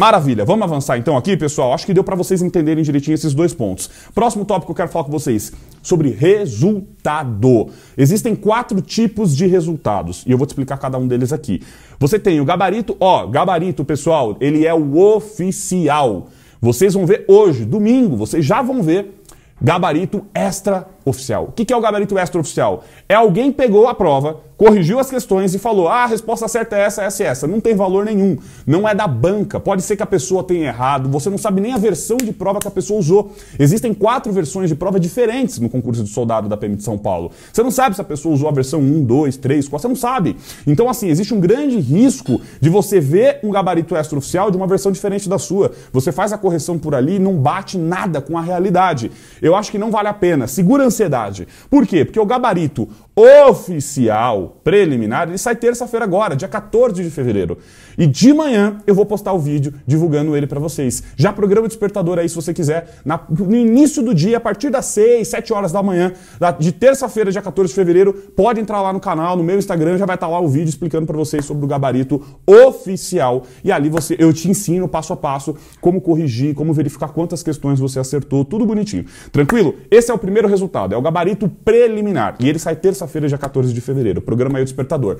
Maravilha, vamos avançar então aqui, pessoal. Acho que deu para vocês entenderem direitinho esses dois pontos. Próximo tópico que eu quero falar com vocês sobre resultado. Existem quatro tipos de resultados e eu vou te explicar cada um deles aqui. Você tem o gabarito, ó, gabarito, pessoal, ele é o oficial. Vocês vão ver hoje, domingo, vocês já vão ver gabarito extra oficial. O que é o gabarito extraoficial? É alguém pegou a prova, corrigiu as questões e falou: ah, a resposta certa é essa, essa e essa. Não tem valor nenhum. Não é da banca. Pode ser que a pessoa tenha errado, você não sabe nem a versão de prova que a pessoa usou. Existem quatro versões de prova diferentes no concurso de soldado da PM de São Paulo. Você não sabe se a pessoa usou a versão 1, 2, 3, 4, você não sabe. Então, assim, existe um grande risco de você ver um gabarito extraoficial de uma versão diferente da sua. Você faz a correção por ali e não bate nada com a realidade. Eu acho que não vale a pena. Segurança ansiedade. Por quê? Porque o gabarito oficial preliminar, ele sai terça-feira agora, dia 14 de fevereiro. E de manhã eu vou postar o vídeo divulgando ele para vocês. Já programa o despertador aí se você quiser, na, no início do dia, a partir das 6, 7 horas da manhã, da, de terça-feira, dia 14 de fevereiro, pode entrar lá no canal, no meu Instagram, já vai estar tá lá o vídeo explicando para vocês sobre o gabarito oficial. E ali você eu te ensino passo a passo como corrigir, como verificar quantas questões você acertou, tudo bonitinho. Tranquilo? Esse é o primeiro resultado, é o gabarito preliminar. E ele sai terça terça-feira, dia 14 de fevereiro. programa aí o Despertador.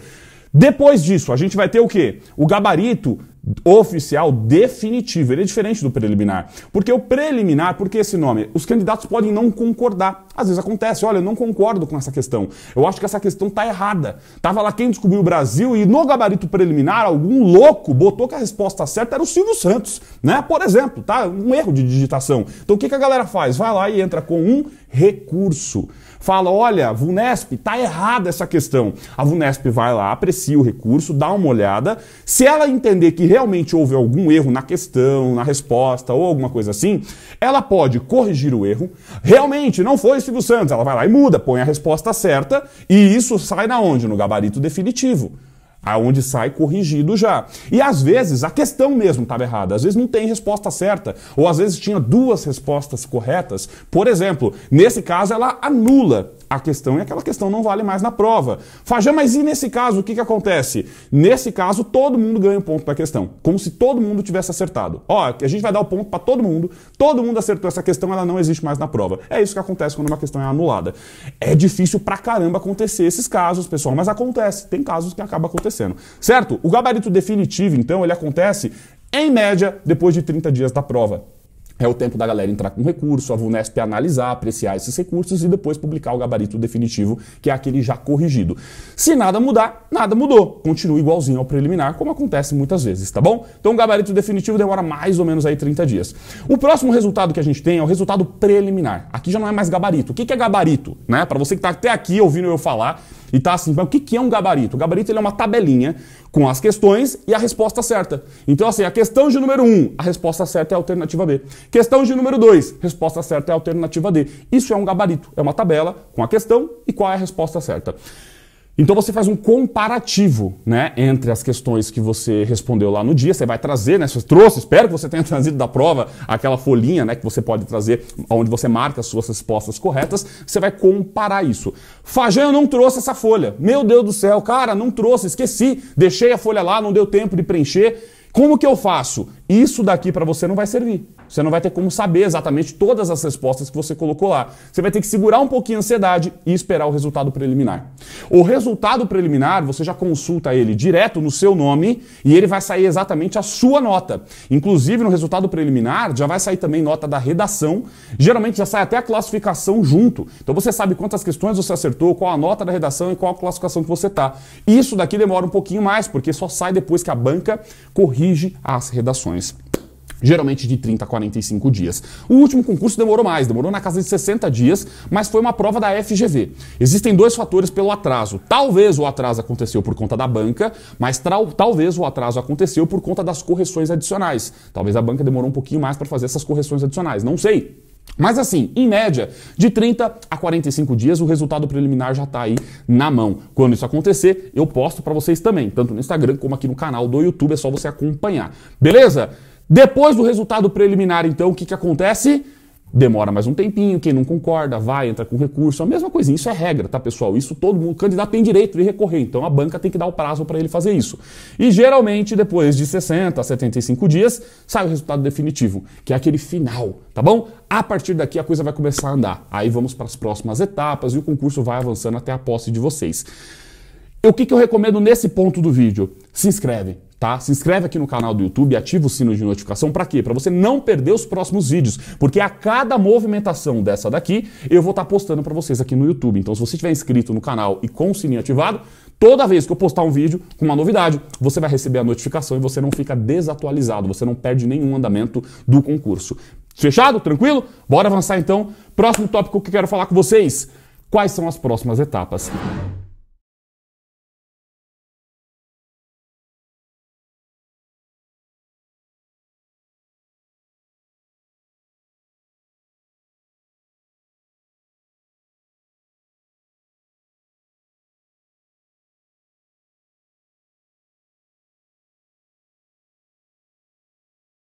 Depois disso, a gente vai ter o quê? O gabarito oficial definitivo. Ele é diferente do preliminar. Porque o preliminar, por que esse nome? Os candidatos podem não concordar. Às vezes acontece, olha, eu não concordo com essa questão. Eu acho que essa questão tá errada. Tava lá quem descobriu o Brasil e no gabarito preliminar algum louco botou que a resposta certa era o Silvio Santos, né? Por exemplo, tá? Um erro de digitação. Então o que, que a galera faz? Vai lá e entra com um recurso fala: olha, Vunesp, tá errada essa questão. A Vunesp vai lá, aprecia o recurso, dá uma olhada. Se ela entender que realmente houve algum erro na questão, na resposta ou alguma coisa assim, ela pode corrigir o erro. Realmente, não foi o Silvio Santos. Ela vai lá e muda, põe a resposta certa e isso sai na onde? No gabarito definitivo aonde sai corrigido já. E às vezes a questão mesmo estava errada, às vezes não tem resposta certa, ou às vezes tinha duas respostas corretas. Por exemplo, nesse caso ela anula a questão e aquela questão não vale mais na prova. Fajã, mas e nesse caso o que, que acontece? Nesse caso todo mundo ganha um ponto da questão, como se todo mundo tivesse acertado. Ó, a gente vai dar o ponto para todo mundo, todo mundo acertou essa questão, ela não existe mais na prova. É isso que acontece quando uma questão é anulada. É difícil pra caramba acontecer esses casos, pessoal, mas acontece. Tem casos que acaba acontecendo acontecendo, certo? O gabarito definitivo, então, ele acontece em média depois de 30 dias da prova. É o tempo da galera entrar com recurso, a Vunesp analisar, apreciar esses recursos e depois publicar o gabarito definitivo, que é aquele já corrigido. Se nada mudar, nada mudou. Continua igualzinho ao preliminar, como acontece muitas vezes, tá bom? Então o gabarito definitivo demora mais ou menos aí 30 dias. O próximo resultado que a gente tem é o resultado preliminar. Aqui já não é mais gabarito. O que é gabarito? Né? Para você que está até aqui ouvindo eu falar, e tá assim, mas o que, é um gabarito? O gabarito ele é uma tabelinha com as questões e a resposta certa. Então, assim, a questão de número 1, um, a resposta certa é a alternativa B. Questão de número 2, resposta certa é a alternativa D. Isso é um gabarito, é uma tabela com a questão e qual é a resposta certa. Então você faz um comparativo né, entre as questões que você respondeu lá no dia. Você vai trazer, né? Você trouxe, espero que você tenha trazido da prova aquela folhinha né, que você pode trazer, onde você marca as suas respostas corretas. Você vai comparar isso. Fajan, eu não trouxe essa folha. Meu Deus do céu, cara, não trouxe, esqueci, deixei a folha lá, não deu tempo de preencher. Como que eu faço? Isso daqui para você não vai servir. Você não vai ter como saber exatamente todas as respostas que você colocou lá. Você vai ter que segurar um pouquinho a ansiedade e esperar o resultado preliminar. O resultado preliminar, você já consulta ele direto no seu nome e ele vai sair exatamente a sua nota. Inclusive, no resultado preliminar, já vai sair também nota da redação. Geralmente já sai até a classificação junto. Então você sabe quantas questões você acertou, qual a nota da redação e qual a classificação que você está. Isso daqui demora um pouquinho mais, porque só sai depois que a banca corrige as redações geralmente de 30 a 45 dias. O último concurso demorou mais, demorou na casa de 60 dias, mas foi uma prova da FGV. Existem dois fatores pelo atraso. Talvez o atraso aconteceu por conta da banca, mas talvez o atraso aconteceu por conta das correções adicionais. Talvez a banca demorou um pouquinho mais para fazer essas correções adicionais, não sei. Mas assim, em média, de 30 a 45 dias, o resultado preliminar já está aí na mão. Quando isso acontecer, eu posto para vocês também, tanto no Instagram como aqui no canal do YouTube, é só você acompanhar. Beleza? Depois do resultado preliminar, então, o que, que acontece? Demora mais um tempinho, quem não concorda vai, entra com recurso, a mesma coisa isso é regra, tá pessoal? Isso todo mundo, o candidato tem direito de recorrer, então a banca tem que dar o prazo para ele fazer isso. E geralmente depois de 60 a 75 dias sai o resultado definitivo, que é aquele final, tá bom? A partir daqui a coisa vai começar a andar. Aí vamos para as próximas etapas e o concurso vai avançando até a posse de vocês. o que, que eu recomendo nesse ponto do vídeo? Se inscreve, tá? Se inscreve aqui no canal do YouTube, ativa o sino de notificação para quê? Para você não perder os próximos vídeos, porque a cada movimentação dessa daqui, eu vou estar tá postando para vocês aqui no YouTube. Então, se você estiver inscrito no canal e com o sininho ativado, toda vez que eu postar um vídeo com uma novidade, você vai receber a notificação e você não fica desatualizado, você não perde nenhum andamento do concurso. Fechado? Tranquilo? Bora avançar então. Próximo tópico que eu quero falar com vocês: quais são as próximas etapas?